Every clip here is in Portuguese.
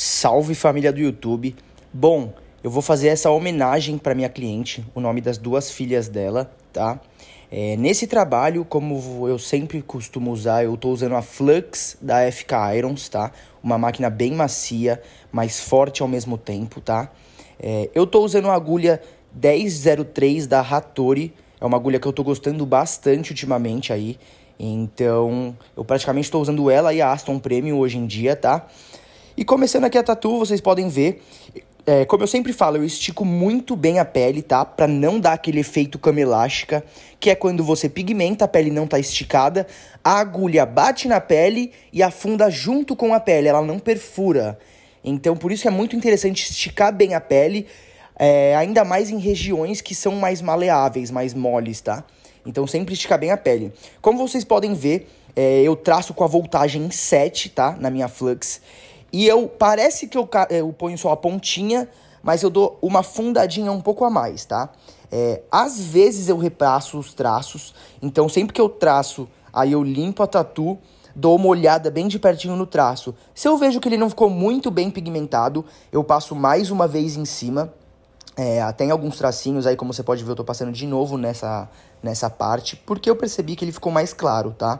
Salve família do YouTube. Bom, eu vou fazer essa homenagem para minha cliente, o nome das duas filhas dela, tá? É, nesse trabalho, como eu sempre costumo usar, eu estou usando a Flux da FK Irons, tá? Uma máquina bem macia, mas forte ao mesmo tempo, tá? É, eu estou usando a agulha 1003 da Hattori, é uma agulha que eu estou gostando bastante ultimamente aí. Então, eu praticamente estou usando ela e a Aston Premium hoje em dia, tá? E começando aqui a tatu, vocês podem ver, é, como eu sempre falo, eu estico muito bem a pele, tá? Pra não dar aquele efeito cama elástica, que é quando você pigmenta, a pele não tá esticada, a agulha bate na pele e afunda junto com a pele, ela não perfura. Então, por isso é muito interessante esticar bem a pele, é, ainda mais em regiões que são mais maleáveis, mais moles, tá? Então, sempre esticar bem a pele. Como vocês podem ver, é, eu traço com a voltagem 7, tá? Na minha flux. E eu parece que eu, eh, eu ponho só a pontinha, mas eu dou uma fundadinha um pouco a mais, tá? É, às vezes eu repasso os traços, então sempre que eu traço, aí eu limpo a tatu, dou uma olhada bem de pertinho no traço. Se eu vejo que ele não ficou muito bem pigmentado, eu passo mais uma vez em cima. Eh, é, tem alguns tracinhos aí, como você pode ver, eu tô passando de novo nessa, nessa parte, porque eu percebi que ele ficou mais claro, tá?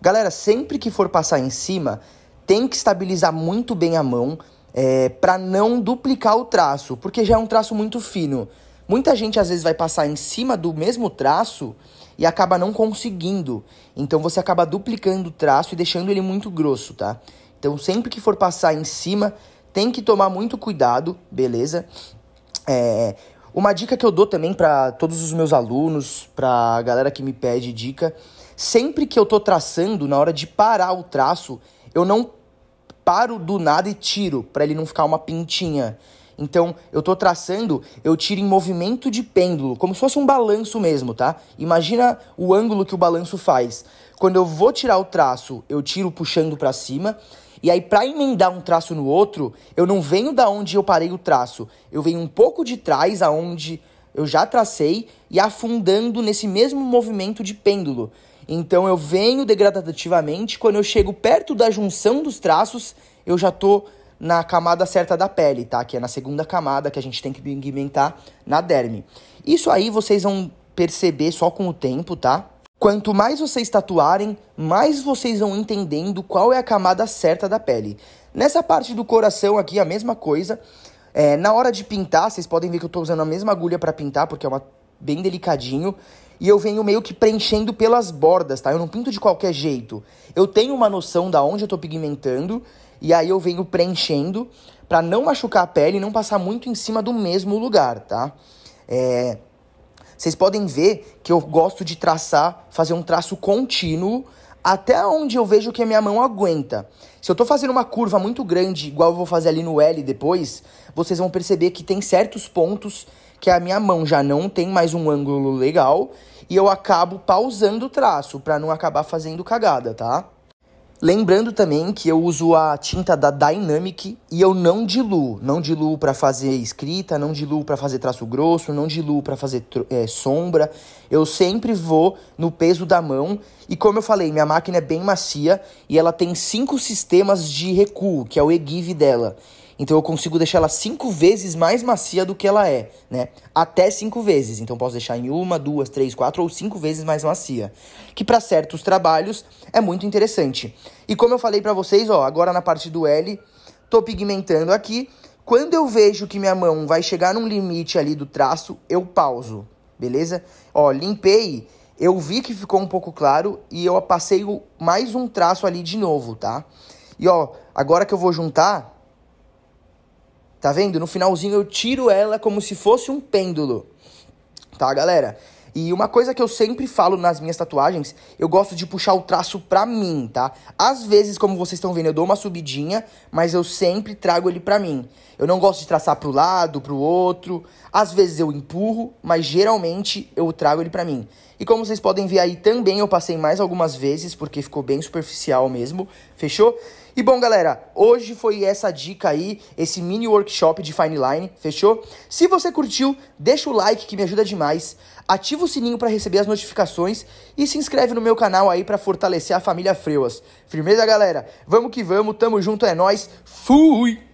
Galera, sempre que for passar em cima, tem que estabilizar muito bem a mão é, para não duplicar o traço, porque já é um traço muito fino. Muita gente às vezes vai passar em cima do mesmo traço e acaba não conseguindo. Então você acaba duplicando o traço e deixando ele muito grosso, tá? Então sempre que for passar em cima, tem que tomar muito cuidado, beleza? É, uma dica que eu dou também para todos os meus alunos, para a galera que me pede dica, sempre que eu tô traçando, na hora de parar o traço, eu não paro do nada e tiro, para ele não ficar uma pintinha. Então, eu estou traçando, eu tiro em movimento de pêndulo, como se fosse um balanço mesmo, tá? Imagina o ângulo que o balanço faz. Quando eu vou tirar o traço, eu tiro puxando para cima, e aí para emendar um traço no outro, eu não venho da onde eu parei o traço. Eu venho um pouco de trás aonde eu já tracei e afundando nesse mesmo movimento de pêndulo. Então eu venho degradativamente, quando eu chego perto da junção dos traços, eu já tô na camada certa da pele, tá? Que é na segunda camada que a gente tem que pigmentar na derme. Isso aí vocês vão perceber só com o tempo, tá? Quanto mais vocês tatuarem, mais vocês vão entendendo qual é a camada certa da pele. Nessa parte do coração aqui, a mesma coisa. É, na hora de pintar, vocês podem ver que eu estou usando a mesma agulha para pintar, porque é uma bem delicadinho. E eu venho meio que preenchendo pelas bordas, tá? Eu não pinto de qualquer jeito. Eu tenho uma noção da onde eu tô pigmentando e aí eu venho preenchendo para não machucar a pele e não passar muito em cima do mesmo lugar, tá? É... Vocês podem ver que eu gosto de traçar, fazer um traço contínuo até onde eu vejo que a minha mão aguenta. Se eu tô fazendo uma curva muito grande, igual eu vou fazer ali no L depois, vocês vão perceber que tem certos pontos que a minha mão já não tem mais um ângulo legal e eu acabo pausando o traço para não acabar fazendo cagada, tá? Lembrando também que eu uso a tinta da Dynamic e eu não diluo. Não diluo para fazer escrita, não diluo para fazer traço grosso, não diluo para fazer é, sombra. Eu sempre vou no peso da mão. E como eu falei, minha máquina é bem macia e ela tem cinco sistemas de recuo, que é o e-give dela. Então eu consigo deixar ela cinco vezes mais macia do que ela é, né? Até cinco vezes. Então posso deixar em uma, duas, três, quatro ou cinco vezes mais macia, que para certos trabalhos é muito interessante. E como eu falei para vocês, ó, agora na parte do L, tô pigmentando aqui. Quando eu vejo que minha mão vai chegar num limite ali do traço, eu pauso, beleza? Ó, limpei, eu vi que ficou um pouco claro e eu passei mais um traço ali de novo, tá? E ó, agora que eu vou juntar, Tá vendo? No finalzinho eu tiro ela como se fosse um pêndulo. Tá, galera? E uma coisa que eu sempre falo nas minhas tatuagens, eu gosto de puxar o traço pra mim, tá? Às vezes, como vocês estão vendo, eu dou uma subidinha, mas eu sempre trago ele pra mim. Eu não gosto de traçar pro lado, pro outro. Às vezes eu empurro, mas geralmente eu trago ele pra mim. E como vocês podem ver aí também, eu passei mais algumas vezes, porque ficou bem superficial mesmo, fechou? E bom, galera, hoje foi essa dica aí, esse mini workshop de Fine Line, fechou? Se você curtiu, deixa o like que me ajuda demais, ativa o sininho para receber as notificações e se inscreve no meu canal aí para fortalecer a família Freuas. Firmeza, galera? Vamos que vamos, tamo junto, é nós. Fui!